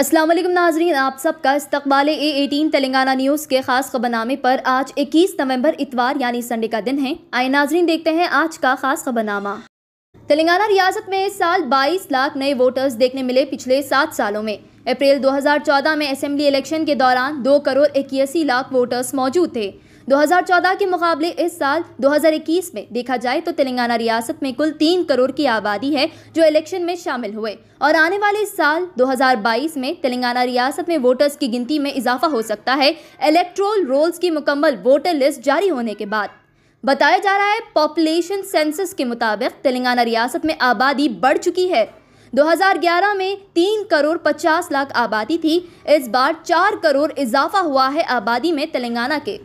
असलम नाजरीन आप सबका इस्तबाल ए एटीन तेलंगाना न्यूज़ के खास खबरनामे पर आज 21 नवंबर इतवार यानी संडे का दिन है आए नाजरीन देखते हैं आज का खास खबरनामा तेलंगाना रियासत में इस साल 22 लाख नए वोटर्स देखने मिले पिछले सात सालों में अप्रैल 2014 में असम्बली इलेक्शन के दौरान दो करोड़ इक्यासी लाख वोटर्स मौजूद थे 2014 के मुकाबले इस साल 2021 में देखा जाए तो तेलंगाना रियासत में कुल तीन करोड़ की आबादी है जो इलेक्शन में शामिल हुए और आने वाले साल 2022 में तेलंगाना रियासत में वोटर्स की गिनती में इजाफा हो सकता है इलेक्ट्रोल रोल्स की मुकम्मल वोटर लिस्ट जारी होने के बाद बताया जा रहा है पॉपुलेशन सेंसस के मुताबिक तेलंगाना रियासत में आबादी बढ़ चुकी है 2011 में तीन करोड़ पचास लाख आबादी थी इस बार चार करोड़ इजाफा हुआ है आबादी में तेलंगाना के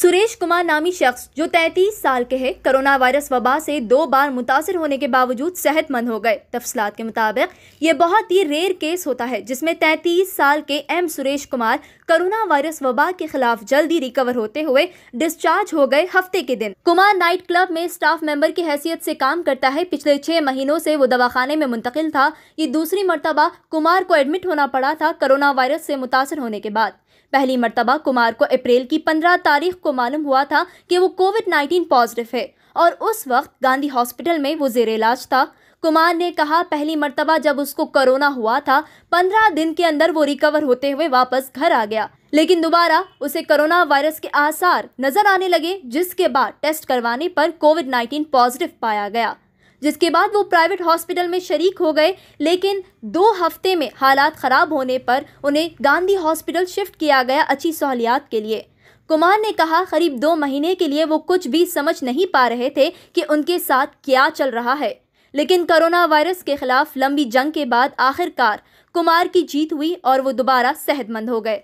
सुरेश कुमार नामी शख्स जो 33 साल के है कोरोना वायरस वबा से दो बार मुतासर होने के बावजूद सेहतमंद हो गए तफसलात के मुताबिक ये बहुत ही रेयर केस होता है जिसमें 33 साल के M Suresh Kumar corona virus वबा के खिलाफ जल्दी रिकवर होते हुए डिस्चार्ज हो गए हफ्ते के दिन कुमार नाइट क्लब में स्टाफ मेंबर की हैसियत से काम करता है पिछले छह महीनों से वो दवाखाने में मुंतकिल था ये दूसरी मरतबा कुमार को एडमिट होना पड़ा था कोरोना वायरस से मुतासर होने के बाद पहली मरतबा कुमार को अप्रैल की पंद्रह तारीख को मालूम हुआ था कि वो कोविड नाइन्टीन पॉजिटिव है और उस वक्त गांधी हॉस्पिटल में वो जेर इलाज था कुमार ने कहा पहली मरतबा जब उसको कोरोना हुआ था पंद्रह दिन के अंदर वो रिकवर होते हुए वापस घर आ गया लेकिन दोबारा उसे कोरोना वायरस के आसार नजर आने लगे जिसके बाद टेस्ट करवाने पर कोविड 19 पॉजिटिव पाया गया जिसके बाद वो प्राइवेट हॉस्पिटल में शरीक हो गए लेकिन दो हफ्ते में हालात ख़राब होने पर उन्हें गांधी हॉस्पिटल शिफ्ट किया गया अच्छी सहूलियात के लिए कुमार ने कहा करीब दो महीने के लिए वो कुछ भी समझ नहीं पा रहे थे कि उनके साथ क्या चल रहा है लेकिन कोरोना वायरस के खिलाफ लंबी जंग के बाद आखिरकार कुमार की जीत हुई और वो दोबारा सेहतमंद हो गए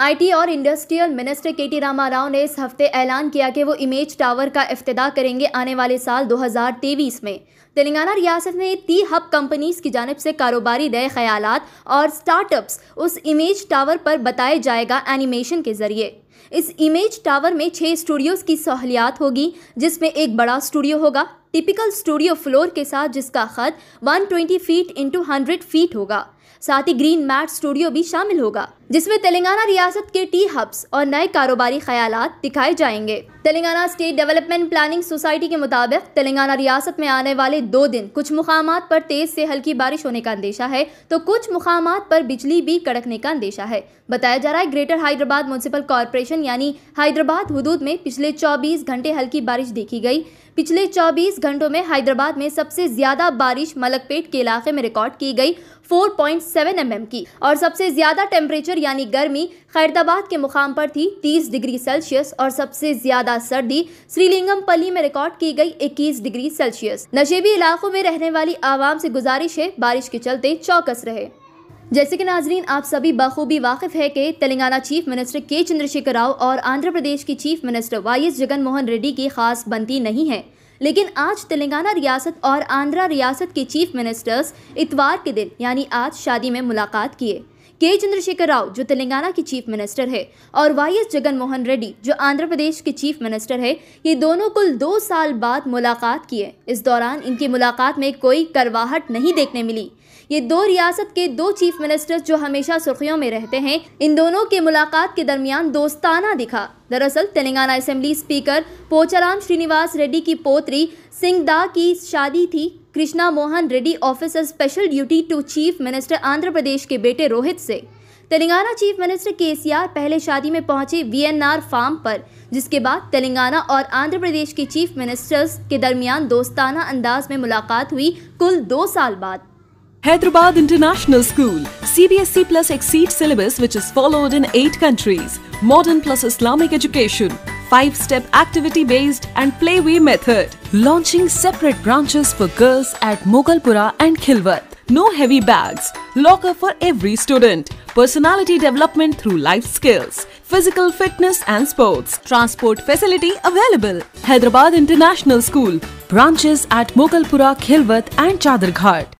आईटी और इंडस्ट्रियल मिनिस्टर के टी रामा राव ने इस हफ्ते ऐलान किया कि वो इमेज टावर का अफ्तः करेंगे आने वाले साल 2023 में तेलंगाना रियासत में ती हब कंपनीज की जानब से कारोबारी नए ख्याल और स्टार्टअप्स उस इमेज टावर पर बताया जाएगा एनिमेशन के ज़रिए इस इमेज टावर में छः स्टूडियोज़ की सहूलियात होगी जिसमें एक बड़ा स्टूडियो होगा टिपिकल स्टूडियो फ्लोर के साथ जिसका खत 120 फीट इंटू 100 फीट होगा साथ ही ग्रीन मैट स्टूडियो भी शामिल होगा जिसमें तेलंगाना रियासत के टी हब्स और नए कारोबारी ख्याल दिखाए जाएंगे Telangana state development planning society के मुताबिक तेलंगाना रियासत में आने वाले दो दिन कुछ मुकाम पर तेज से हल्की बारिश होने का अंदेशा है तो कुछ मुकाम पर बिजली भी कड़कने का अंदेशा है बताया जा रहा है ग्रेटर हैदराबाद म्यूनसिपल कॉरपोरेशन यानी हैदराबाद हदूद में पिछले 24 घंटे हल्की बारिश देखी गई पिछले 24 घंटों में हैदराबाद में सबसे ज्यादा बारिश मलकपेट के इलाके में रिकॉर्ड की गई 4.7 पॉइंट mm की और सबसे ज्यादा टेम्परेचर यानी गर्मी खैरदाबाद के मुकाम पर थी 30 डिग्री सेल्सियस और सबसे ज्यादा ज्यादा सर्दी श्रीलिंगमपल्ली में रिकॉर्ड की गई 21 डिग्री सेल्सियस नशेबी इलाकों में रहने वाली आवाम से गुजारिश है बारिश के चलते चौकस रहे जैसे कि नाजरीन आप सभी बखूबी वाकिफ है कि तेलंगाना चीफ मिनिस्टर के चंद्रशेखर राव और आंध्र प्रदेश की chief minister Y S Jagan Mohan Reddy की खास बनती नहीं है लेकिन आज तेलंगाना रियासत और आंध्रा रियासत के चीफ मिनिस्टर्स इतवार के दिन यानी आज शादी में मुलाकात किए के चंद्रशेखर राव जो तेलंगाना के चीफ मिनिस्टर है और वाई एस जगन मोहन रेड्डी जो आंध्र प्रदेश के चीफ मिनिस्टर है ये दोनों कुल दो साल बाद मुलाकात की है इस दौरान इनकी मुलाकात में कोई करवाहट नहीं देखने मिली ये दो रियासत के दो चीफ मिनिस्टर्स जो हमेशा सुर्खियों में रहते हैं इन दोनों के मुलाकात के दरमियान दोस्ताना दिखा दरअसल तेलंगाना असेंबली स्पीकर पोचाराम श्रीनिवास रेड्डी की पोत्री सिंहदा की शादी थी Krishna Mohan Reddy officer special duty to chief minister Andhra Pradesh के बेटे रोहित से तेलंगाना चीफ मिनिस्टर के पहले शादी में पहुंचे वीएनआर फार्म पर जिसके बाद तेलंगाना और आंध्र प्रदेश के चीफ मिनिस्टर्स के दरमियान दोस्ताना अंदाज में मुलाकात हुई कुल दो साल बाद Hyderabad International School, CBSE plus exceed syllabus which is followed in 8 countries. Modern plus Islamic education, 5-step activity-based and playway method. Launching separate branches for girls at Mughalpura and Khilwat. No heavy bags, locker for every student. Personality development through life skills, physical fitness and sports. Transport facility available. Hyderabad International School, branches at Mughalpura, Khilwat and Chadarghat.